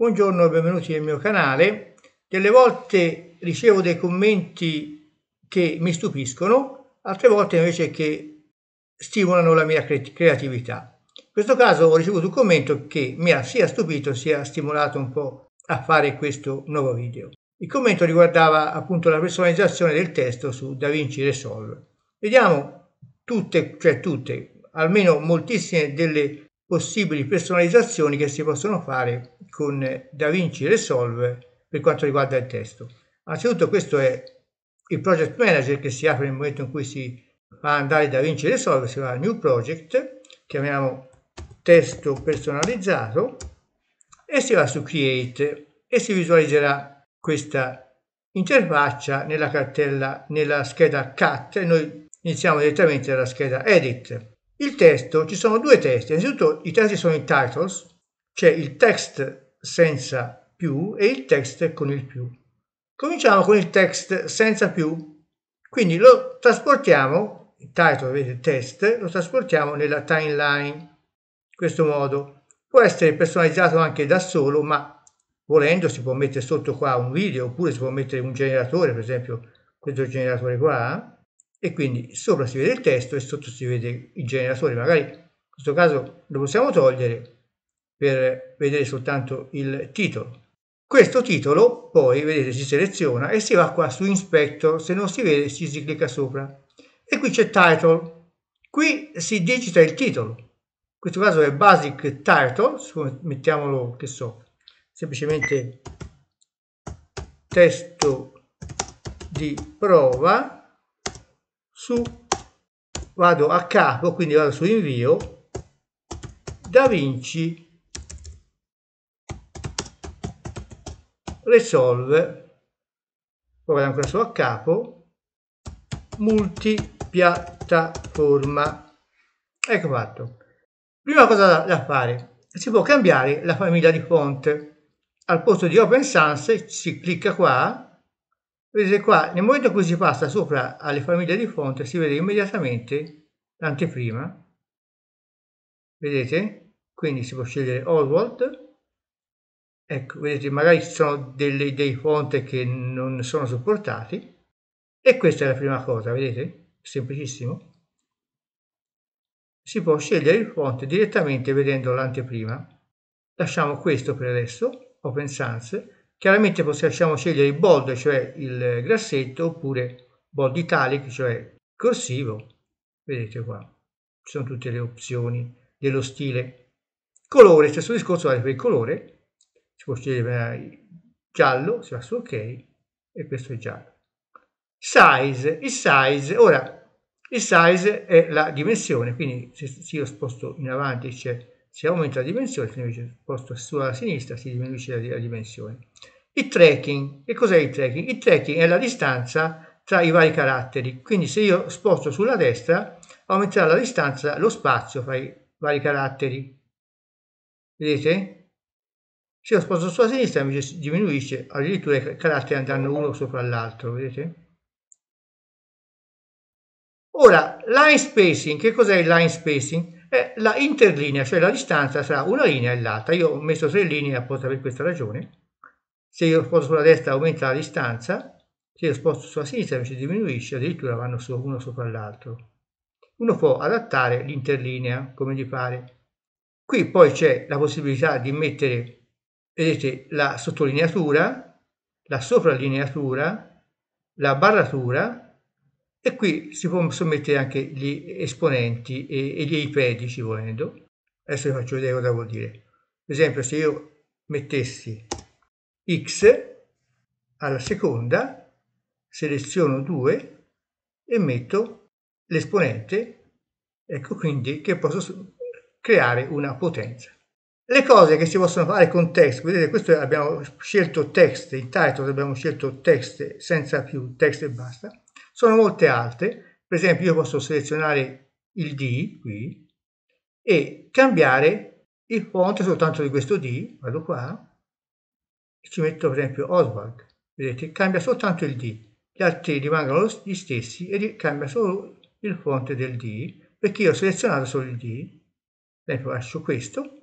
Buongiorno e benvenuti nel mio canale. Delle volte ricevo dei commenti che mi stupiscono, altre volte invece che stimolano la mia creatività. In questo caso ho ricevuto un commento che mi ha sia stupito sia stimolato un po' a fare questo nuovo video. Il commento riguardava appunto la personalizzazione del testo su DaVinci Resolve. Vediamo tutte, cioè tutte, almeno moltissime delle possibili personalizzazioni che si possono fare con DaVinci Resolve per quanto riguarda il testo. Anzitutto questo è il project manager che si apre nel momento in cui si fa andare DaVinci Resolve, si va a New Project, chiamiamo testo personalizzato e si va su Create e si visualizzerà questa interfaccia nella cartella, nella scheda Cut e noi iniziamo direttamente dalla scheda Edit. Il testo, ci sono due testi, innanzitutto i testi sono i titles, cioè il text senza più e il text con il più. Cominciamo con il text senza più, quindi lo trasportiamo, il title, vedete, test, lo trasportiamo nella timeline, in questo modo. Può essere personalizzato anche da solo, ma volendo si può mettere sotto qua un video, oppure si può mettere un generatore, per esempio questo generatore qua, e quindi sopra si vede il testo e sotto si vede il generatore. Magari in questo caso lo possiamo togliere per vedere soltanto il titolo. Questo titolo poi, vedete, si seleziona e si va qua su Inspector, se non si vede si, si clicca sopra. E qui c'è Title, qui si digita il titolo. In questo caso è Basic Title, mettiamolo, che so, semplicemente testo di prova su, vado a capo, quindi vado su invio, Da Vinci Resolve, poi vado ancora su a capo, multipiattaforma. Ecco fatto. Prima cosa da fare, si può cambiare la famiglia di font. Al posto di Open Sans si clicca qua Vedete qua, nel momento in cui si passa sopra alle famiglie di fonte, si vede immediatamente l'anteprima. Vedete? Quindi si può scegliere Oswald. Ecco, vedete, magari ci sono delle, dei fonte che non sono supportati. E questa è la prima cosa, vedete? Semplicissimo. Si può scegliere il fonte direttamente vedendo l'anteprima. Lasciamo questo per adesso, Open Sans Chiaramente possiamo scegliere il bold, cioè il grassetto, oppure bold italic, cioè corsivo. Vedete qua, ci sono tutte le opzioni dello stile. Colore, stesso discorso vale per il colore, si può scegliere giallo, si va su ok, e questo è giallo. Size, il size, ora il size è la dimensione, quindi se io sposto in avanti c'è se aumenta la dimensione, se invece sposto sulla sinistra si diminuisce la dimensione. Il tracking, che cos'è il tracking? Il tracking è la distanza tra i vari caratteri, quindi se io sposto sulla destra aumenterà la distanza, lo spazio fra i vari caratteri. Vedete? Se io sposto sulla sinistra invece diminuisce, addirittura i caratteri andranno uno sopra l'altro, vedete? Ora, line spacing, che cos'è il line spacing? è la interlinea, cioè la distanza tra una linea e l'altra. Io ho messo tre linee apposta per questa ragione. Se io sposto sulla destra aumenta la distanza, se io sposto sulla sinistra invece diminuisce, addirittura vanno uno sopra l'altro. Uno può adattare l'interlinea come gli pare. Qui poi c'è la possibilità di mettere, vedete, la sottolineatura, la sopralineatura, la barratura e qui si possono mettere anche gli esponenti e, e gli ipedici volendo. Adesso vi faccio vedere cosa vuol dire. Per esempio se io mettessi x alla seconda, seleziono 2 e metto l'esponente, ecco quindi che posso creare una potenza. Le cose che si possono fare con text, vedete questo abbiamo scelto text, in title abbiamo scelto text senza più text e basta, sono molte altre, per esempio io posso selezionare il D qui e cambiare il font soltanto di questo D, vado qua, e ci metto per esempio Oswald, vedete cambia soltanto il D, gli altri rimangono gli stessi e cambia solo il font del D, perché io ho selezionato solo il D, per esempio lascio questo,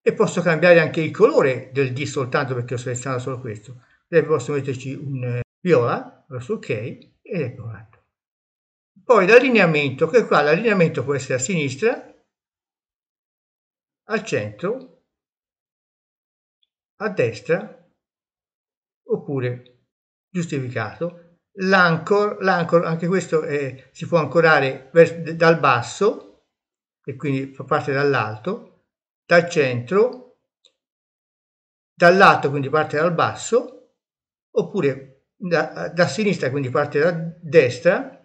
e posso cambiare anche il colore del D soltanto perché ho selezionato solo questo. Per esempio posso metterci un viola, verso ok, ed Poi l'allineamento, che qua l'allineamento può essere a sinistra, al centro, a destra, oppure giustificato. L'anchor, l'anchor anche questo è, si può ancorare dal basso, e quindi fa parte dall'alto, dal centro, dall'alto quindi parte dal basso, oppure da, da sinistra, quindi parte da destra,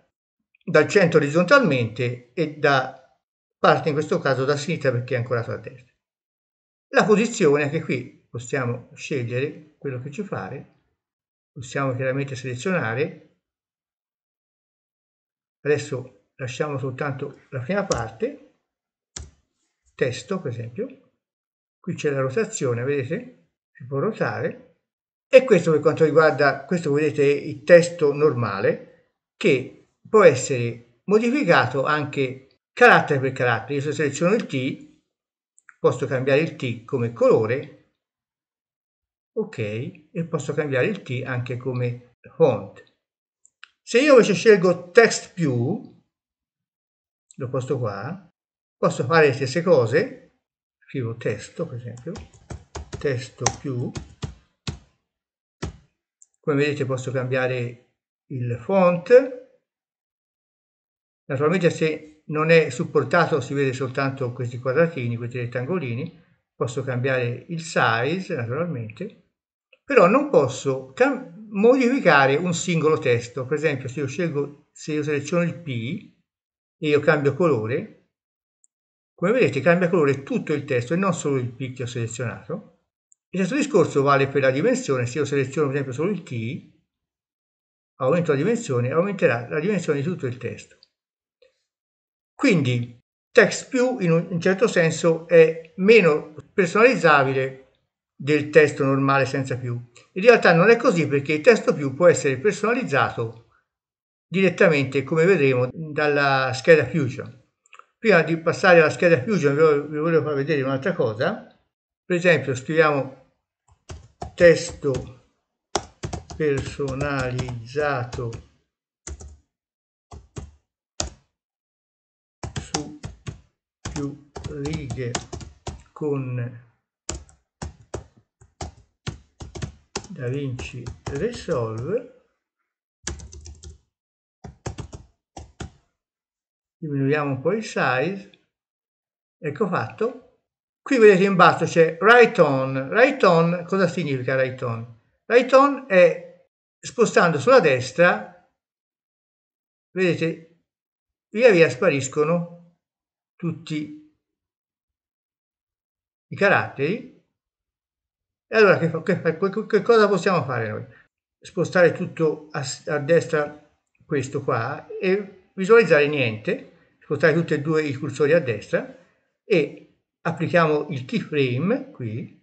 dal centro orizzontalmente e da parte in questo caso da sinistra perché è ancorato a destra. La posizione anche qui possiamo scegliere quello che ci fare, possiamo chiaramente selezionare, adesso lasciamo soltanto la prima parte, testo per esempio, qui c'è la rotazione, vedete? Si può rotare, e questo per quanto riguarda, questo vedete il testo normale, che può essere modificato anche carattere per carattere. Io seleziono il T, posso cambiare il T come colore, ok, e posso cambiare il T anche come font. Se io invece scelgo text più, lo posto qua, posso fare le stesse cose, scrivo testo per esempio, testo più, come vedete posso cambiare il font naturalmente se non è supportato si vede soltanto questi quadratini questi rettangolini posso cambiare il size naturalmente però non posso modificare un singolo testo per esempio se io scelgo se io seleziono il P e io cambio colore come vedete cambia colore tutto il testo e non solo il P che ho selezionato il stesso discorso vale per la dimensione, se io seleziono per esempio solo il T, aumento la dimensione, aumenterà la dimensione di tutto il testo. Quindi text più in un certo senso è meno personalizzabile del testo normale senza più. In realtà non è così perché il testo più può essere personalizzato direttamente, come vedremo, dalla scheda Fusion. Prima di passare alla scheda Fusion vi volevo far vedere un'altra cosa. Per esempio scriviamo testo personalizzato su più righe con Da Vinci Resolve diminuiamo un po' il size ecco fatto Qui vedete in basso c'è write on. Write on, cosa significa write on? Write on è, spostando sulla destra, vedete, via via spariscono tutti i caratteri. E allora che, che, che cosa possiamo fare noi? Spostare tutto a, a destra questo qua e visualizzare niente, spostare tutti e due i cursori a destra e applichiamo il keyframe qui,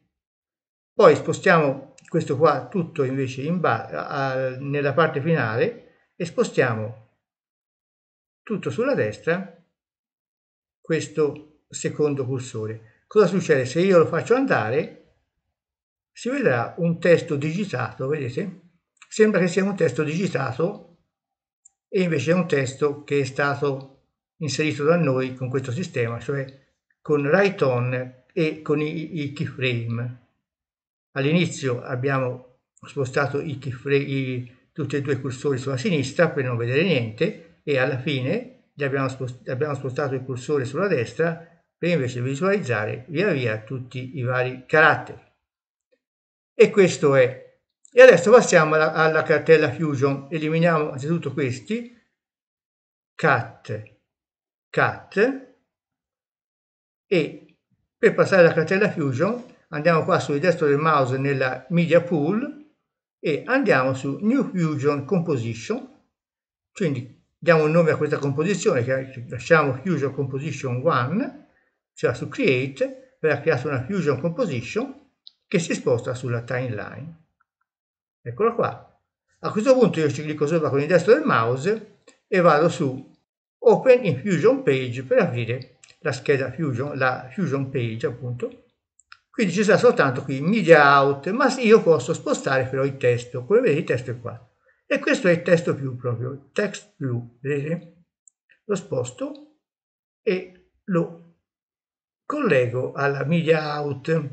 poi spostiamo questo qua tutto invece in nella parte finale e spostiamo tutto sulla destra questo secondo cursore. Cosa succede? Se io lo faccio andare si vedrà un testo digitato, vedete? Sembra che sia un testo digitato e invece è un testo che è stato inserito da noi con questo sistema, cioè con Rayton e con i, i keyframe. All'inizio abbiamo spostato i keyframe, tutti e due i cursori sulla sinistra per non vedere niente e alla fine abbiamo, spost abbiamo spostato il cursore sulla destra per invece visualizzare via via tutti i vari caratteri. E questo è. E adesso passiamo alla, alla cartella Fusion. Eliminiamo anzitutto questi. Cat, cat, e per passare alla cartella Fusion andiamo qua sul destro del mouse nella Media Pool e andiamo su New Fusion Composition, quindi diamo un nome a questa composizione lasciamo Fusion Composition 1, cioè su Create verrà creata una Fusion Composition che si sposta sulla timeline. Eccola qua. A questo punto io ci clicco sopra con il destro del mouse e vado su Open in Fusion Page per aprire la scheda Fusion, la Fusion Page appunto, quindi ci sarà soltanto qui media out, ma io posso spostare però il testo, come vedete il testo è qua. E questo è il testo più proprio, text blu, vedete? Lo sposto e lo collego alla media out.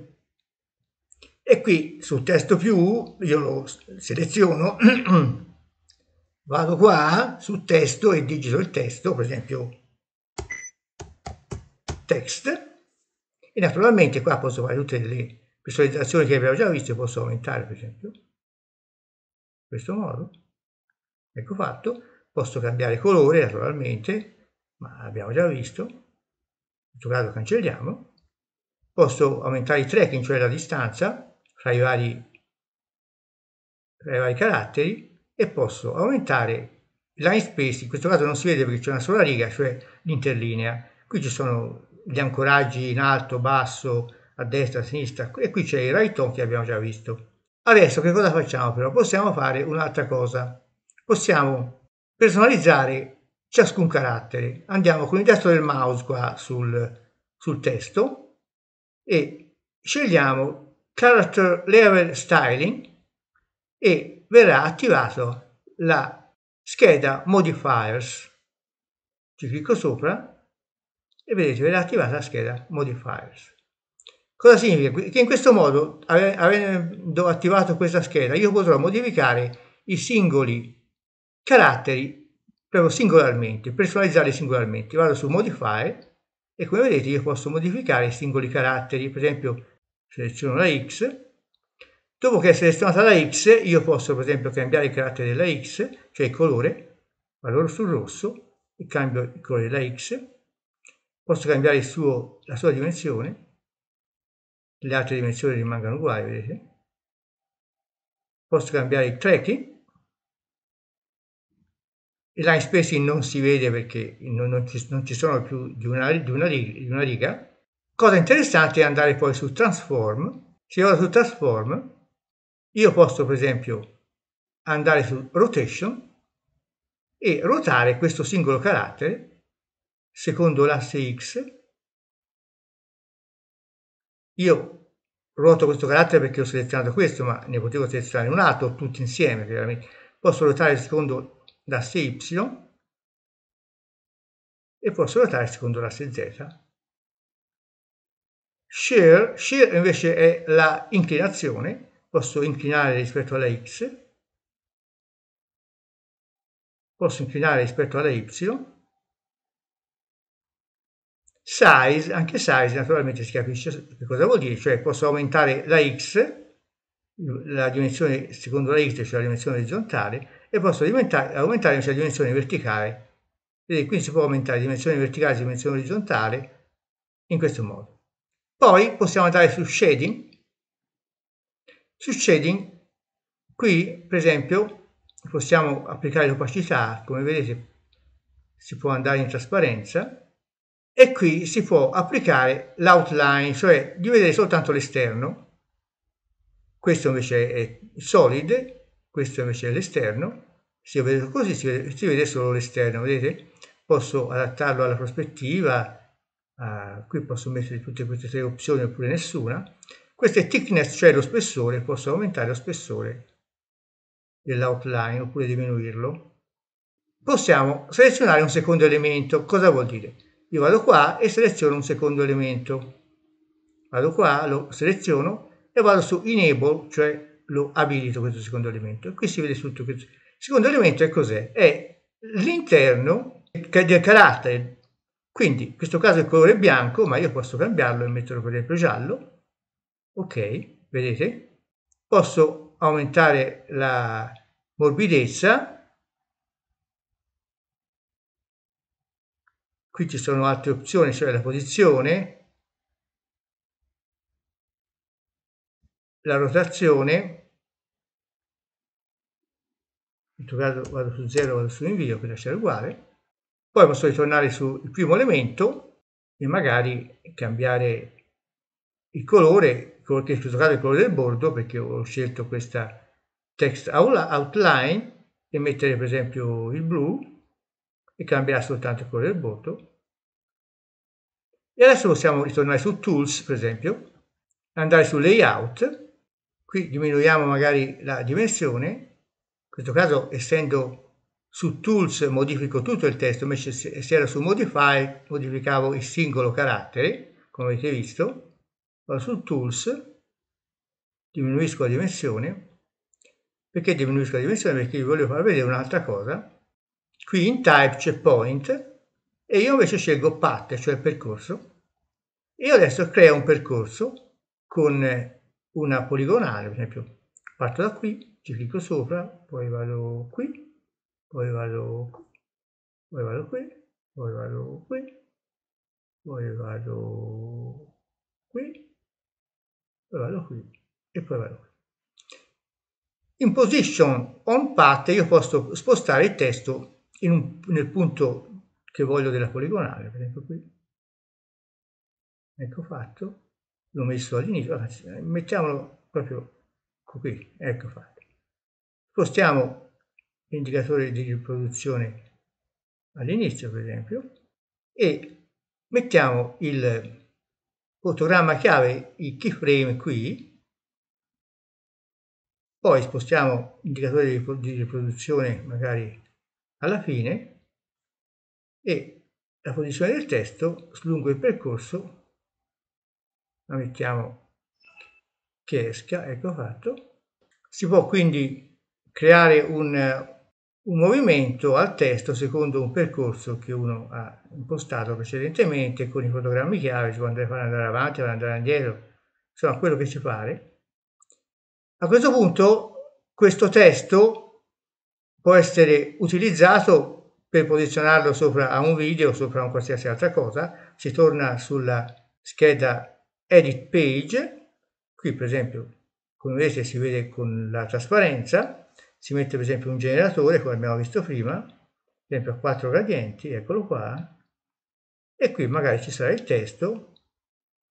E qui sul testo più io lo seleziono, vado qua su testo e digito il testo, per esempio text e naturalmente qua posso fare tutte le visualizzazioni che abbiamo già visto, posso aumentare per esempio in questo modo, ecco fatto, posso cambiare colore naturalmente, ma abbiamo già visto, in questo caso cancelliamo, posso aumentare il tracking, cioè la distanza tra i vari, fra i vari caratteri e posso aumentare line space, in questo caso non si vede perché c'è una sola riga, cioè l'interlinea, qui ci sono gli ancoraggi in alto, basso, a destra, a sinistra e qui c'è il right on che abbiamo già visto. Adesso che cosa facciamo però? Possiamo fare un'altra cosa. Possiamo personalizzare ciascun carattere. Andiamo con il destro del mouse qua sul, sul testo e scegliamo Character Level Styling e verrà attivata la scheda Modifiers. Ci clicco sopra e vedete viene attivata la scheda modifiers. Cosa significa? Che in questo modo, avendo attivato questa scheda, io potrò modificare i singoli caratteri proprio singolarmente, personalizzarli singolarmente. Vado su modifier e come vedete io posso modificare i singoli caratteri, per esempio seleziono la X, dopo che è selezionata la X io posso per esempio cambiare il carattere della X, cioè il colore, vado sul rosso e cambio il colore della X, posso cambiare suo, la sua dimensione, le altre dimensioni rimangono uguali, vedete? Posso cambiare il tracking, il line spacing non si vede perché non, non, ci, non ci, sono più di una, di, una, di una, riga. Cosa interessante è andare poi su Transform. Se vado su Transform, io posso per esempio andare su Rotation e ruotare questo singolo carattere secondo l'asse X. Io ruoto questo carattere perché ho selezionato questo, ma ne potevo selezionare un altro, tutti insieme, chiaramente. Posso ruotare secondo l'asse Y e posso ruotare secondo l'asse Z. Share, share invece è la inclinazione, posso inclinare rispetto alla X, posso inclinare rispetto alla Y, size, anche size naturalmente si capisce che cosa vuol dire, cioè posso aumentare la x, la dimensione secondo la x, cioè la dimensione orizzontale, e posso aumentare invece la dimensione verticale. Vedete, quindi si può aumentare la dimensione verticale e la dimensione orizzontale in questo modo. Poi possiamo andare su shading. Su shading, qui per esempio, possiamo applicare l'opacità, come vedete si può andare in trasparenza, e qui si può applicare l'outline, cioè di vedere soltanto l'esterno, questo invece è solid, questo invece è l'esterno, se io vedo così si vede, si vede solo l'esterno, vedete? Posso adattarlo alla prospettiva, Uh, qui posso mettere tutte queste tre opzioni oppure nessuna. Questo è thickness, cioè lo spessore, posso aumentare lo spessore dell'outline oppure diminuirlo. Possiamo selezionare un secondo elemento, cosa vuol dire? io vado qua e seleziono un secondo elemento vado qua lo seleziono e vado su enable cioè lo abilito questo secondo elemento qui si vede tutto questo secondo elemento è cos'è è l'interno del carattere quindi in questo caso il colore è bianco ma io posso cambiarlo e metterlo per esempio giallo ok vedete posso aumentare la morbidezza Qui ci sono altre opzioni, cioè la posizione, la rotazione, in questo caso vado su 0, vado su invio per lasciare uguale, poi posso ritornare sul primo elemento e magari cambiare il colore, che in questo caso è il colore del bordo, perché ho scelto questa text outline, e mettere per esempio il blu, e cambierà soltanto il colore del bordo. E adesso possiamo ritornare su Tools, per esempio, andare su Layout, qui diminuiamo magari la dimensione, in questo caso essendo su Tools modifico tutto il testo, invece se era su Modify modificavo il singolo carattere, come avete visto, vado su Tools, diminuisco la dimensione, perché diminuisco la dimensione? Perché vi voglio far vedere un'altra cosa, Qui in type c'è point e io invece scelgo path, cioè percorso. E io adesso creo un percorso con una poligonale, per esempio. Parto da qui, ci clicco sopra, poi vado qui, poi vado qui, poi vado qui, poi vado qui, poi vado qui, poi vado qui e poi vado qui. In position on path io posso spostare il testo un, nel punto che voglio della poligonale, per esempio qui. Ecco fatto, l'ho messo all'inizio, ah, mettiamolo proprio qui, ecco fatto. Spostiamo l'indicatore di riproduzione all'inizio, per esempio, e mettiamo il fotogramma chiave, il keyframe qui, poi spostiamo l'indicatore di riproduzione magari alla fine e la posizione del testo lungo il percorso la mettiamo che esca, ecco fatto. Si può quindi creare un, un movimento al testo secondo un percorso che uno ha impostato precedentemente con i fotogrammi chiave, si può andare, andare avanti, andare indietro, insomma quello che ci pare. A questo punto questo testo può essere utilizzato per posizionarlo sopra a un video o sopra un qualsiasi altra cosa. Si torna sulla scheda Edit Page, qui per esempio come vedete si vede con la trasparenza, si mette per esempio un generatore come abbiamo visto prima, per esempio a quattro gradienti, eccolo qua, e qui magari ci sarà il testo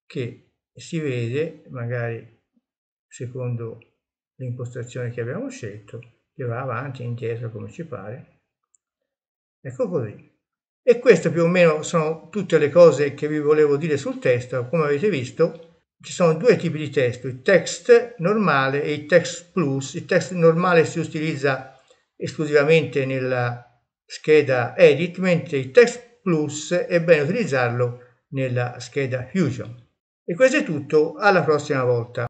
che si vede magari secondo l'impostazione che abbiamo scelto che va avanti e indietro come ci pare. Ecco così. E queste più o meno sono tutte le cose che vi volevo dire sul testo. Come avete visto, ci sono due tipi di testo, il text normale e il text plus. Il text normale si utilizza esclusivamente nella scheda edit, mentre il text plus è bene utilizzarlo nella scheda fusion. E questo è tutto, alla prossima volta.